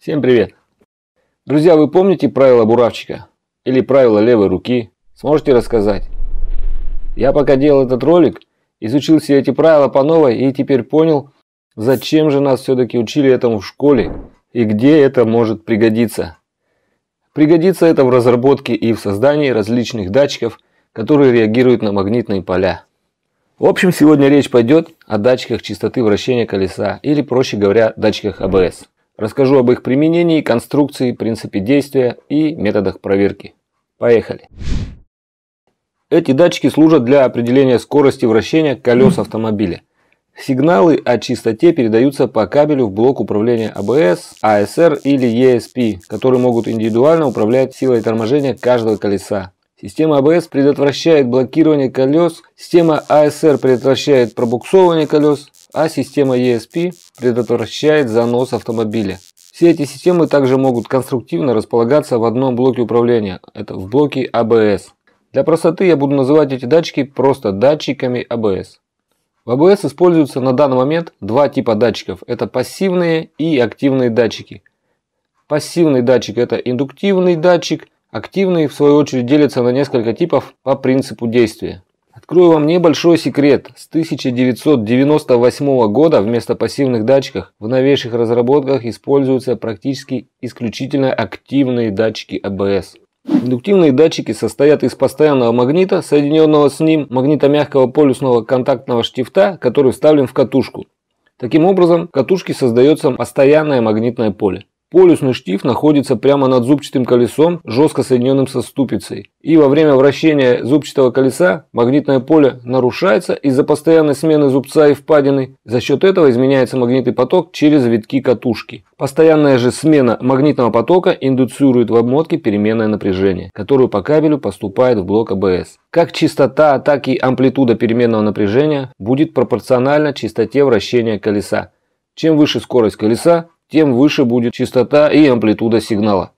Всем привет! Друзья, вы помните правила буравчика? Или правила левой руки? Сможете рассказать? Я пока делал этот ролик, изучил все эти правила по новой и теперь понял, зачем же нас все-таки учили этому в школе и где это может пригодиться. Пригодится это в разработке и в создании различных датчиков, которые реагируют на магнитные поля. В общем, сегодня речь пойдет о датчиках частоты вращения колеса, или проще говоря, датчиках АБС. Расскажу об их применении, конструкции, принципе действия и методах проверки. Поехали! Эти датчики служат для определения скорости вращения колес автомобиля. Сигналы о частоте передаются по кабелю в блок управления ABS, а ASR а или ESP, которые могут индивидуально управлять силой торможения каждого колеса. Система ABS а предотвращает блокирование колес, система ASR предотвращает пробуксовывание колес, а система ESP предотвращает занос автомобиля. Все эти системы также могут конструктивно располагаться в одном блоке управления, это в блоке ABS. А Для простоты я буду называть эти датчики просто датчиками ABS. А в ABS а используются на данный момент два типа датчиков. Это пассивные и активные датчики. Пассивный датчик – это индуктивный датчик, активный в свою очередь делится на несколько типов по принципу действия. Открою вам небольшой секрет. С 1998 года вместо пассивных датчиков в новейших разработках используются практически исключительно активные датчики АБС. Индуктивные датчики состоят из постоянного магнита, соединенного с ним магнитомягкого полюсного контактного штифта, который вставлен в катушку. Таким образом, в катушке создается постоянное магнитное поле. Полюсный штифт находится прямо над зубчатым колесом, жестко соединенным со ступицей. И во время вращения зубчатого колеса магнитное поле нарушается из-за постоянной смены зубца и впадины. За счет этого изменяется магнитный поток через витки катушки. Постоянная же смена магнитного потока индуцирует в обмотке переменное напряжение, которое по кабелю поступает в блок АБС. Как частота, так и амплитуда переменного напряжения будет пропорциональна частоте вращения колеса. Чем выше скорость колеса, тем выше будет частота и амплитуда сигнала.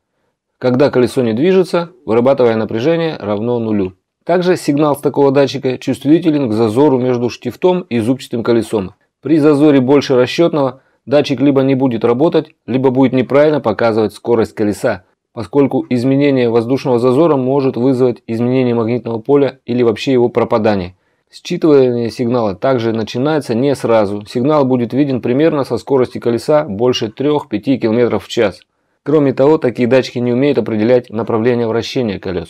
Когда колесо не движется, вырабатывая напряжение равно нулю. Также сигнал с такого датчика чувствителен к зазору между штифтом и зубчатым колесом. При зазоре больше расчетного датчик либо не будет работать, либо будет неправильно показывать скорость колеса, поскольку изменение воздушного зазора может вызвать изменение магнитного поля или вообще его пропадание. Считывание сигнала также начинается не сразу. Сигнал будет виден примерно со скорости колеса больше 3-5 км в час. Кроме того, такие датчики не умеют определять направление вращения колес.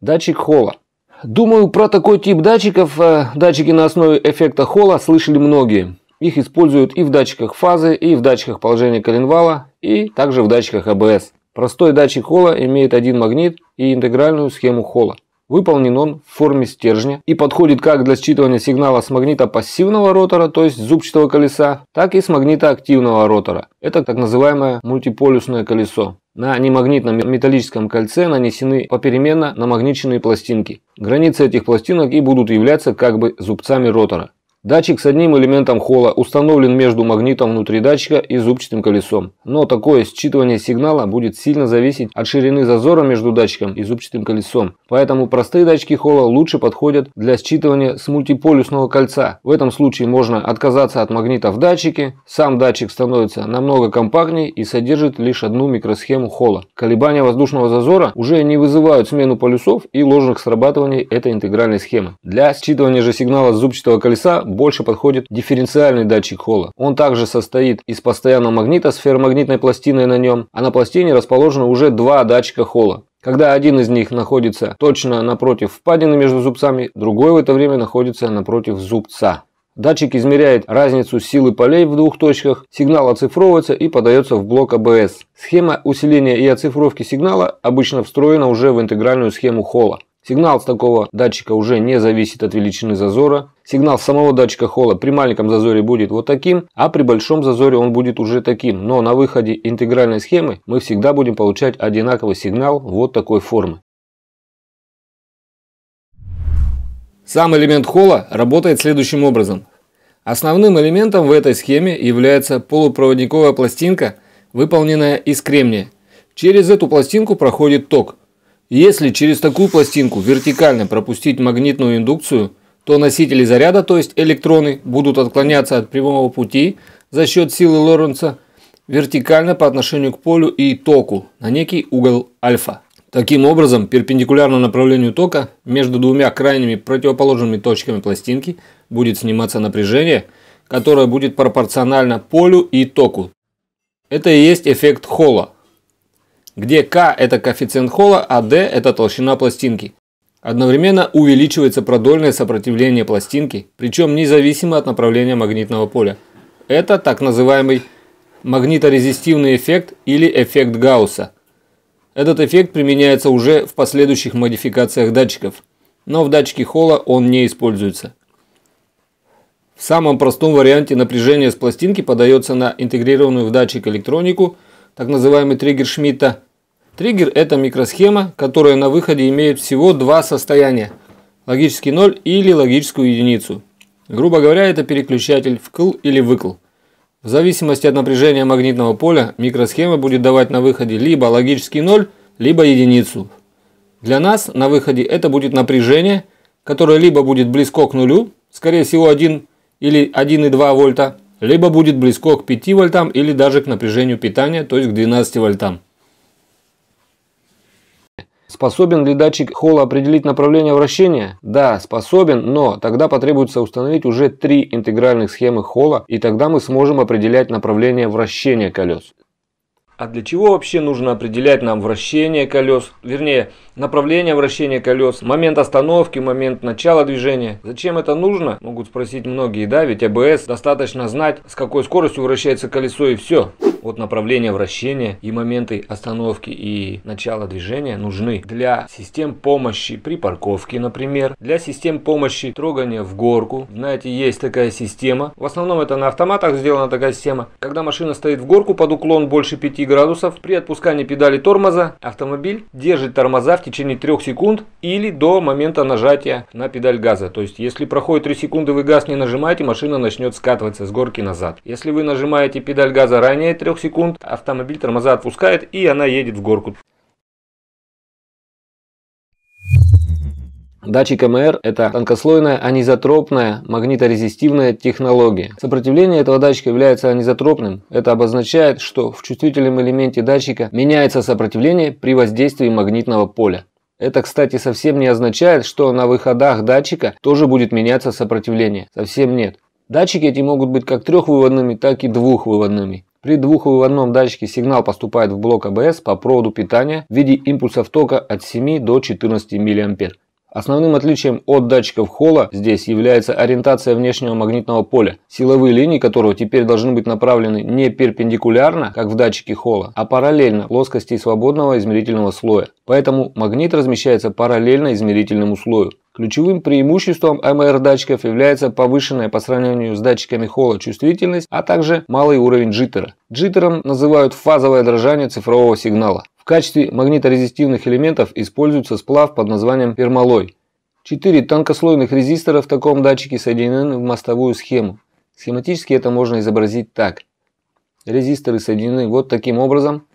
Датчик холла. Думаю, про такой тип датчиков, э, датчики на основе эффекта холла, слышали многие. Их используют и в датчиках фазы, и в датчиках положения коленвала, и также в датчиках АБС. Простой датчик холла имеет один магнит и интегральную схему холла. Выполнен он в форме стержня и подходит как для считывания сигнала с магнита пассивного ротора, то есть зубчатого колеса, так и с магнита активного ротора. Это так называемое мультиполюсное колесо. На немагнитном металлическом кольце нанесены попеременно намагниченные пластинки. Границы этих пластинок и будут являться как бы зубцами ротора. Датчик с одним элементом холла установлен между магнитом внутри датчика и зубчатым колесом. Но такое считывание сигнала будет сильно зависеть от ширины зазора между датчиком и зубчатым колесом. Поэтому простые датчики холла лучше подходят для считывания с мультиполюсного кольца. В этом случае можно отказаться от магнита в датчике. Сам датчик становится намного компактнее и содержит лишь одну микросхему холла. Колебания воздушного зазора уже не вызывают смену полюсов и ложных срабатываний этой интегральной схемы. Для считывания же сигнала с зубчатого колеса больше подходит дифференциальный датчик Холла. Он также состоит из постоянного магнита с ферромагнитной пластиной на нем, а на пластине расположены уже два датчика Холла. Когда один из них находится точно напротив впадины между зубцами, другой в это время находится напротив зубца. Датчик измеряет разницу силы полей в двух точках, сигнал оцифровывается и подается в блок АБС. Схема усиления и оцифровки сигнала обычно встроена уже в интегральную схему Холла. Сигнал с такого датчика уже не зависит от величины зазора. Сигнал самого датчика холла при маленьком зазоре будет вот таким, а при большом зазоре он будет уже таким. Но на выходе интегральной схемы мы всегда будем получать одинаковый сигнал вот такой формы. Сам элемент холла работает следующим образом. Основным элементом в этой схеме является полупроводниковая пластинка, выполненная из кремния. Через эту пластинку проходит ток – если через такую пластинку вертикально пропустить магнитную индукцию, то носители заряда, то есть электроны, будут отклоняться от прямого пути за счет силы Лоренца вертикально по отношению к полю и току на некий угол альфа. Таким образом, перпендикулярно направлению тока между двумя крайними противоположными точками пластинки будет сниматься напряжение, которое будет пропорционально полю и току. Это и есть эффект Холла, где k – это коэффициент холла, а d – это толщина пластинки. Одновременно увеличивается продольное сопротивление пластинки, причем независимо от направления магнитного поля. Это так называемый магниторезистивный эффект или эффект Гаусса. Этот эффект применяется уже в последующих модификациях датчиков, но в датчике Холла он не используется. В самом простом варианте напряжение с пластинки подается на интегрированную в датчик электронику, так называемый триггер Шмидта, Триггер – это микросхема, которая на выходе имеет всего два состояния – логический ноль или логическую единицу. Грубо говоря, это переключатель вкл или выкл. В зависимости от напряжения магнитного поля, микросхема будет давать на выходе либо логический ноль, либо единицу. Для нас на выходе это будет напряжение, которое либо будет близко к нулю, скорее всего 1 или 1,2 вольта, либо будет близко к 5 вольтам или даже к напряжению питания, то есть к 12 вольтам. Способен ли датчик Холла определить направление вращения? Да, способен, но тогда потребуется установить уже три интегральных схемы Холла, и тогда мы сможем определять направление вращения колес. А для чего вообще нужно определять нам вращение колес, вернее направление вращения колес, момент остановки, момент начала движения? Зачем это нужно? Могут спросить многие, да, ведь АБС достаточно знать, с какой скоростью вращается колесо и все от направления вращения и моменты остановки и начала движения нужны для систем помощи при парковке, например, для систем помощи трогания в горку. Знаете, есть такая система, в основном это на автоматах сделана такая система, когда машина стоит в горку под уклон больше 5 градусов, при отпускании педали тормоза автомобиль держит тормоза в течение 3 секунд или до момента нажатия на педаль газа. То есть, если проходит 3 секунды, вы газ не нажимаете, машина начнет скатываться с горки назад. Если вы нажимаете педаль газа ранее 3 секунд автомобиль тормоза отпускает и она едет в горку. Датчик МР – это тонкослойная анизотропная магниторезистивная технология. Сопротивление этого датчика является анизотропным. Это обозначает, что в чувствительном элементе датчика меняется сопротивление при воздействии магнитного поля. Это, кстати, совсем не означает, что на выходах датчика тоже будет меняться сопротивление. Совсем нет. Датчики эти могут быть как трехвыводными, так и двухвыводными. При двухвыводном датчике сигнал поступает в блок АБС по проводу питания в виде импульсов тока от 7 до 14 мА. Основным отличием от датчиков Холла здесь является ориентация внешнего магнитного поля, силовые линии которого теперь должны быть направлены не перпендикулярно, как в датчике Холла, а параллельно плоскости свободного измерительного слоя. Поэтому магнит размещается параллельно измерительному слою. Ключевым преимуществом МР-датчиков является повышенная по сравнению с датчиками холла чувствительность, а также малый уровень джиттера. Джиттером называют фазовое дрожание цифрового сигнала. В качестве магниторезистивных элементов используется сплав под названием пермалой. Четыре тонкослойных резистора в таком датчике соединены в мостовую схему. Схематически это можно изобразить так. Резисторы соединены вот таким образом,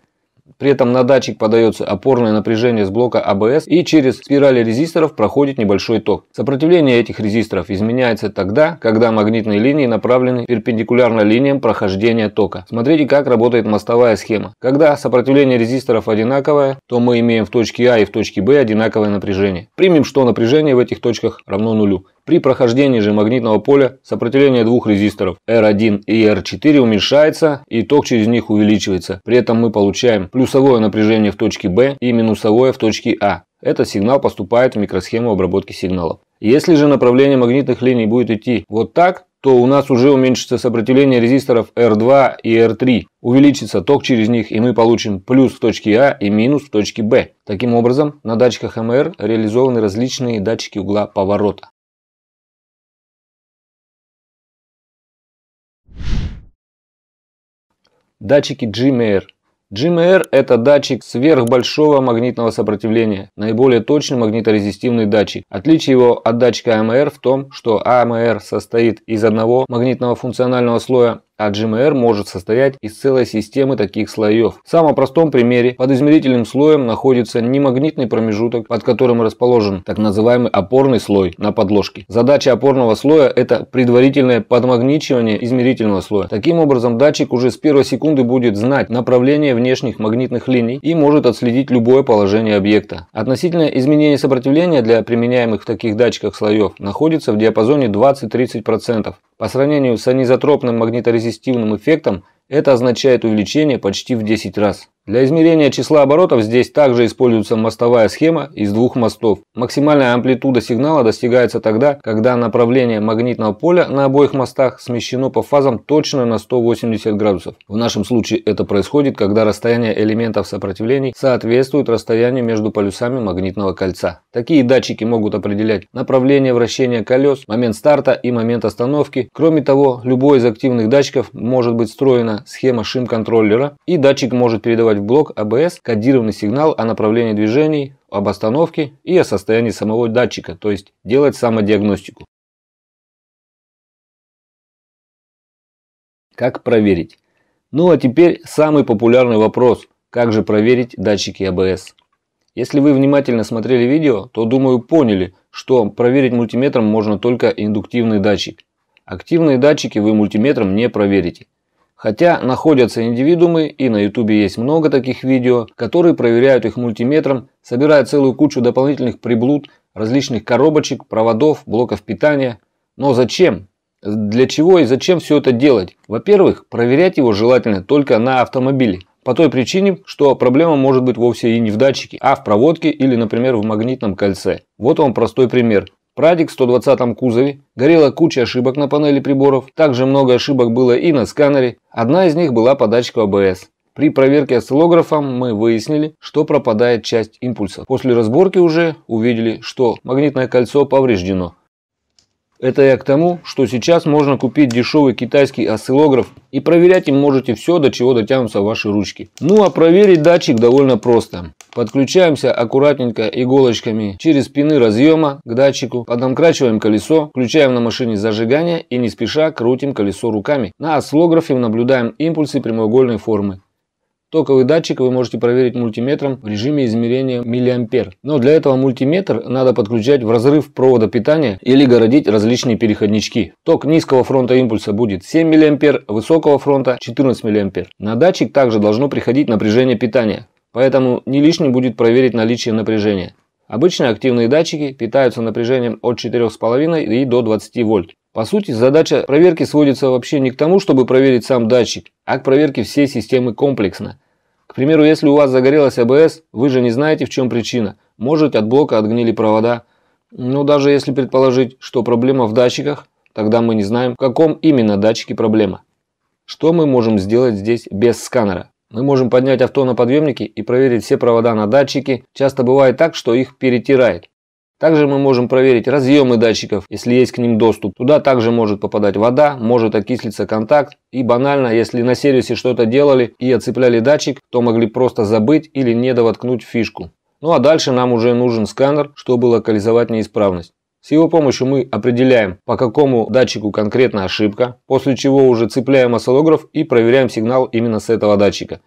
при этом на датчик подается опорное напряжение с блока ABS а и через спирали резисторов проходит небольшой ток. Сопротивление этих резисторов изменяется тогда, когда магнитные линии направлены перпендикулярно линиям прохождения тока. Смотрите, как работает мостовая схема. Когда сопротивление резисторов одинаковое, то мы имеем в точке А и в точке Б одинаковое напряжение. Примем, что напряжение в этих точках равно нулю. При прохождении же магнитного поля сопротивление двух резисторов R1 и R4 уменьшается и ток через них увеличивается. При этом мы получаем плюс плюсовое напряжение в точке B и минусовое в точке A. А. Этот сигнал поступает в микросхему обработки сигналов. Если же направление магнитных линий будет идти вот так, то у нас уже уменьшится сопротивление резисторов R2 и R3, увеличится ток через них и мы получим плюс в точке А и минус в точке Б. Таким образом, на датчиках МР реализованы различные датчики угла поворота. Датчики GMR GMR – это датчик сверхбольшого магнитного сопротивления, наиболее точный магниторезистивный датчик. Отличие его от датчика АМР в том, что АМР состоит из одного магнитного функционального слоя, а GMR может состоять из целой системы таких слоев. В самом простом примере под измерительным слоем находится немагнитный промежуток, под которым расположен так называемый опорный слой на подложке. Задача опорного слоя – это предварительное подмагничивание измерительного слоя. Таким образом, датчик уже с первой секунды будет знать направление внешних магнитных линий и может отследить любое положение объекта. Относительное изменение сопротивления для применяемых в таких датчиках слоев находится в диапазоне 20-30%. По сравнению с анизотропным магниторезистивным эффектом, это означает увеличение почти в 10 раз. Для измерения числа оборотов здесь также используется мостовая схема из двух мостов. Максимальная амплитуда сигнала достигается тогда, когда направление магнитного поля на обоих мостах смещено по фазам точно на 180 градусов. В нашем случае это происходит, когда расстояние элементов сопротивлений соответствует расстоянию между полюсами магнитного кольца. Такие датчики могут определять направление вращения колес, момент старта и момент остановки. Кроме того, любой из активных датчиков может быть встроена схема шим-контроллера и датчик может передавать передавать в блок АБС кодированный сигнал о направлении движений, об остановке и о состоянии самого датчика, то есть делать самодиагностику. Как проверить? Ну а теперь самый популярный вопрос. Как же проверить датчики АБС? Если вы внимательно смотрели видео, то думаю поняли, что проверить мультиметром можно только индуктивный датчик. Активные датчики вы мультиметром не проверите. Хотя находятся индивидуумы, и на ютубе есть много таких видео, которые проверяют их мультиметром, собирая целую кучу дополнительных приблуд, различных коробочек, проводов, блоков питания. Но зачем? Для чего и зачем все это делать? Во-первых, проверять его желательно только на автомобиле. По той причине, что проблема может быть вовсе и не в датчике, а в проводке или, например, в магнитном кольце. Вот вам простой пример. В Прадик в 120 кузове горела куча ошибок на панели приборов. Также много ошибок было и на сканере. Одна из них была подачка АБС. При проверке осциллографом мы выяснили, что пропадает часть импульса. После разборки уже увидели, что магнитное кольцо повреждено. Это я к тому, что сейчас можно купить дешевый китайский осциллограф и проверять им можете все, до чего дотянутся ваши ручки. Ну а проверить датчик довольно просто. Подключаемся аккуратненько иголочками через пины разъема к датчику, подомкрачиваем колесо, включаем на машине зажигание и не спеша крутим колесо руками. На осциллографе наблюдаем импульсы прямоугольной формы. Токовый датчик вы можете проверить мультиметром в режиме измерения миллиампер. Но для этого мультиметр надо подключать в разрыв провода питания или городить различные переходнички. Ток низкого фронта импульса будет 7 миллиампер, высокого фронта 14 миллиампер. На датчик также должно приходить напряжение питания. Поэтому не лишним будет проверить наличие напряжения. Обычно активные датчики питаются напряжением от 4,5 и до 20 вольт. По сути, задача проверки сводится вообще не к тому, чтобы проверить сам датчик, а к проверке всей системы комплексно. К примеру, если у вас загорелась АБС, вы же не знаете в чем причина. Может от блока отгнили провода. Но даже если предположить, что проблема в датчиках, тогда мы не знаем, в каком именно датчике проблема. Что мы можем сделать здесь без сканера? Мы можем поднять авто на подъемнике и проверить все провода на датчике. Часто бывает так, что их перетирает. Также мы можем проверить разъемы датчиков, если есть к ним доступ. Туда также может попадать вода, может окислиться контакт. И банально, если на сервисе что-то делали и отцепляли датчик, то могли просто забыть или недовоткнуть фишку. Ну а дальше нам уже нужен сканер, чтобы локализовать неисправность. С его помощью мы определяем, по какому датчику конкретно ошибка, после чего уже цепляем осциллограф и проверяем сигнал именно с этого датчика.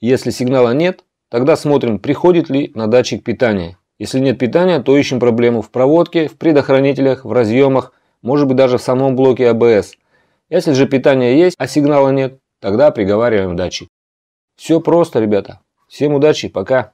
Если сигнала нет, тогда смотрим, приходит ли на датчик питание. Если нет питания, то ищем проблему в проводке, в предохранителях, в разъемах, может быть даже в самом блоке АБС. Если же питание есть, а сигнала нет, тогда приговариваем датчик. Все просто, ребята. Всем удачи, пока.